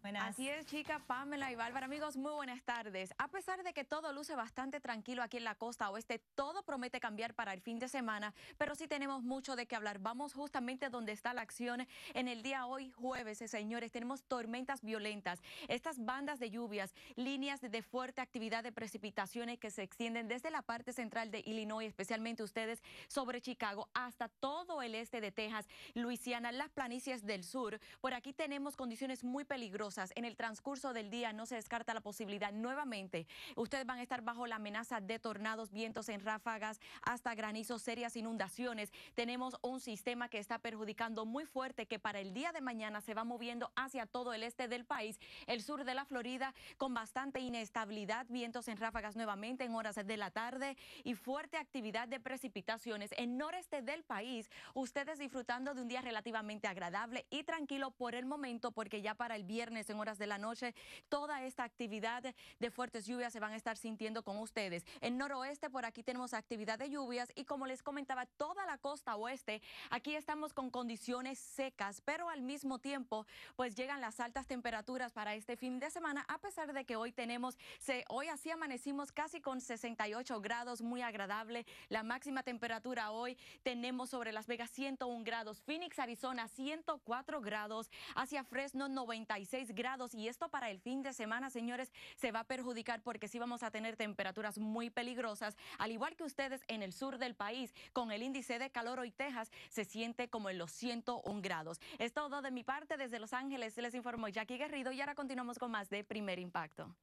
Buenas. Así es, chica Pamela y Bárbara. Amigos, muy buenas tardes. A pesar de que todo luce bastante tranquilo aquí en la costa oeste, todo promete cambiar para el fin de semana, pero sí tenemos mucho de qué hablar. Vamos justamente donde está la acción en el día hoy, jueves, señores. Tenemos tormentas violentas, estas bandas de lluvias, líneas de fuerte actividad de precipitaciones que se extienden desde la parte central de Illinois, especialmente ustedes sobre Chicago, hasta todo el este de Texas, Luisiana, las planicies del sur. Por aquí tenemos condiciones muy peligrosas en el transcurso del día no se descarta la posibilidad nuevamente. Ustedes van a estar bajo la amenaza de tornados, vientos en ráfagas, hasta granizo, serias inundaciones. Tenemos un sistema que está perjudicando muy fuerte que para el día de mañana se va moviendo hacia todo el este del país, el sur de la Florida con bastante inestabilidad, vientos en ráfagas nuevamente en horas de la tarde y fuerte actividad de precipitaciones en noreste del país. Ustedes disfrutando de un día relativamente agradable y tranquilo por el momento porque ya para el viernes en horas de la noche. Toda esta actividad de fuertes lluvias se van a estar sintiendo con ustedes. En noroeste, por aquí tenemos actividad de lluvias y como les comentaba, toda la costa oeste, aquí estamos con condiciones secas, pero al mismo tiempo, pues llegan las altas temperaturas para este fin de semana, a pesar de que hoy tenemos, hoy así amanecimos casi con 68 grados, muy agradable. La máxima temperatura hoy tenemos sobre Las Vegas 101 grados, Phoenix, Arizona 104 grados, hacia Fresno 96 grados y esto para el fin de semana, señores, se va a perjudicar porque sí vamos a tener temperaturas muy peligrosas, al igual que ustedes en el sur del país, con el índice de calor hoy Texas se siente como en los 101 grados. Es todo de mi parte desde Los Ángeles, les informó Jackie Guerrido y ahora continuamos con más de Primer Impacto.